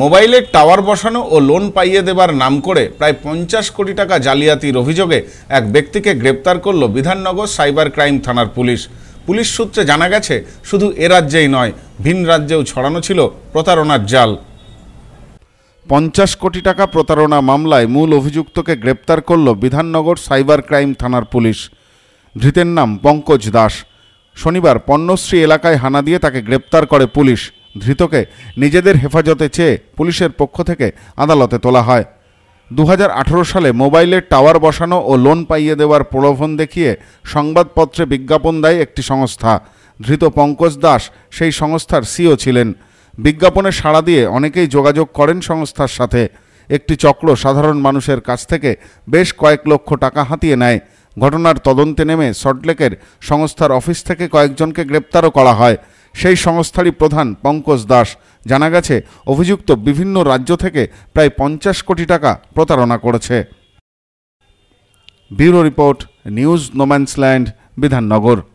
মোবাইলের টাওয়ার বসানো ও লোন পাইয়ে দেবার নাম করে প্রায় পঞ্চাশ কোটি টাকা জালিয়াতির অভিযোগে এক ব্যক্তিকে গ্রেপ্তার করল বিধাননগর সাইবার ক্রাইম থানার পুলিশ পুলিশ সূত্রে জানা গেছে শুধু এ রাজ্যেই নয় ভিন রাজ্যেও ছড়ানো ছিল প্রতারণার জাল পঞ্চাশ কোটি টাকা প্রতারণা মামলায় মূল অভিযুক্তকে গ্রেপ্তার করল বিধাননগর সাইবার ক্রাইম থানার পুলিশ ধৃতের নাম পঙ্কজ দাস শনিবার পণ্যশ্রী এলাকায় হানা দিয়ে তাকে গ্রেপ্তার করে পুলিশ ধৃতকে নিজেদের হেফাজতে চেয়ে পুলিশের পক্ষ থেকে আদালতে তোলা হয় দু সালে মোবাইলে টাওয়ার বসানো ও লোন পাইয়ে দেওয়ার প্রলোভন দেখিয়ে সংবাদপত্রে বিজ্ঞাপন দেয় একটি সংস্থা ধৃত পঙ্কজ দাস সেই সংস্থার সিও ছিলেন বিজ্ঞাপনে সাড়া দিয়ে অনেকেই যোগাযোগ করেন সংস্থার সাথে একটি চক্র সাধারণ মানুষের কাছ থেকে বেশ কয়েক লক্ষ টাকা হাতিয়ে নেয় ঘটনার তদন্তে নেমে সল্টলেকের সংস্থার অফিস থেকে কয়েকজনকে গ্রেপ্তারও করা হয় সেই সংস্থারই প্রধান পঙ্কজ দাস জানা গেছে অভিযুক্ত বিভিন্ন রাজ্য থেকে প্রায় পঞ্চাশ কোটি টাকা প্রতারণা করেছে bureau report news no man's land Bidhannagar